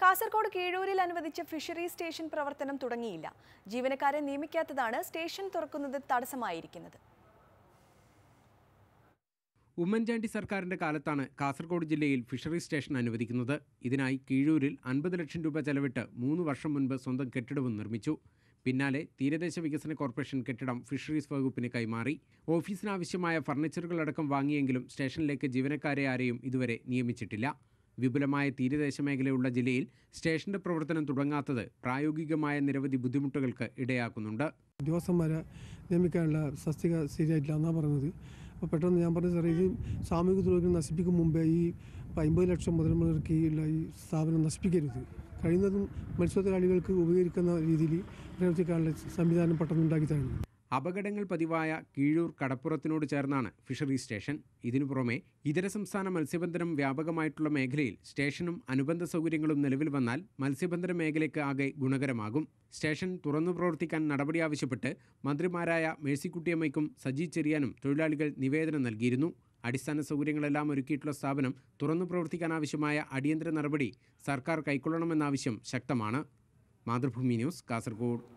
കാസർഗോഡ് കീഴൂരിൽ അനുവദിച്ച fishery station പ്രവർത്തനം തുടങ്ങിയില്ല ജീവനക്കാരെ നിയമിക്കാത്തതാണ് സ്റ്റേഷൻ തുറക്കുന്നത് തടസ്സമായിരിക്കുന്നത് ഉമ്മൻചാണ്ടി സർക്കാരിന്റെ കാലത്താണ് കാസർഗോഡ് ജില്ലയിൽ ഫിഷറി സ്റ്റേഷൻ അനുവദിക്കുന്നത് ഇതിനായി കീഴൂരിൽ അൻപത് ലക്ഷം രൂപ ചെലവിട്ട് മൂന്ന് വർഷം മുൻപ് സ്വന്തം കെട്ടിടവും നിർമ്മിച്ചു പിന്നാലെ തീരദേശ വികസന കോർപ്പറേഷൻ കെട്ടിടം ഫിഷറീസ് വകുപ്പിന് കൈമാറി ഓഫീസിനാവശ്യമായ ഫർണിച്ചറുകളടക്കം വാങ്ങിയെങ്കിലും സ്റ്റേഷനിലേക്ക് ജീവനക്കാരെ ആരെയും ഇതുവരെ നിയമിച്ചിട്ടില്ല വിപുലമായ തീരദേശ മേഖലയുള്ള ജില്ലയിൽ സ്റ്റേഷന്റെ പ്രവർത്തനം തുടങ്ങാത്തത് പ്രായോഗികമായ നിരവധി ബുദ്ധിമുട്ടുകൾക്ക് ഇടയാക്കുന്നുണ്ട് ഉദ്യോഗസ്ഥന്മാരെ നിയമിക്കാനുള്ള സസ്തിക ശരിയായിട്ടില്ല എന്നാണ് പറഞ്ഞത് അപ്പോൾ പെട്ടെന്ന് ഞാൻ പറഞ്ഞ സാറേ ഇത് സാമൂഹിക തൊഴിലുകൾ നശിപ്പിക്കും മുമ്പേ ഈ അമ്പത് ലക്ഷം മുതൽ മുതൽക്കുള്ള ഈ സ്ഥാപനം നശിപ്പിക്കരുത് കഴിയുന്നതും മത്സ്യത്തൊഴിലാളികൾക്ക് ഉപകരിക്കുന്ന രീതിയിൽ പ്രവർത്തിക്കാനുള്ള സംവിധാനം പെട്ടെന്ന് ഉണ്ടാക്കി തരണം അപകടങ്ങൾ പതിവായ കീഴൂർ കടപ്പുറത്തിനോട് ചേർന്നാണ് ഫിഷറി സ്റ്റേഷൻ ഇതിനു പുറമെ ഇതര സംസ്ഥാന മത്സ്യബന്ധനം വ്യാപകമായിട്ടുള്ള മേഖലയിൽ സ്റ്റേഷനും അനുബന്ധ സൗകര്യങ്ങളും നിലവിൽ വന്നാൽ മത്സ്യബന്ധന മേഖലയ്ക്ക് ആകെ ഗുണകരമാകും സ്റ്റേഷൻ തുറന്നു പ്രവർത്തിക്കാൻ നടപടി ആവശ്യപ്പെട്ട് മന്ത്രിമാരായ മേഴ്സിക്കുട്ടിയമ്മയ്ക്കും സജി ചെറിയാനും തൊഴിലാളികൾ നിവേദനം നൽകിയിരുന്നു അടിസ്ഥാന സൗകര്യങ്ങളെല്ലാം ഒരുക്കിയിട്ടുള്ള സ്ഥാപനം തുറന്നു പ്രവർത്തിക്കാൻ ആവശ്യമായ അടിയന്തര നടപടി സർക്കാർ കൈക്കൊള്ളണമെന്ന ആവശ്യം ശക്തമാണ് മാതൃഭൂമി ന്യൂസ് കാസർഗോഡ്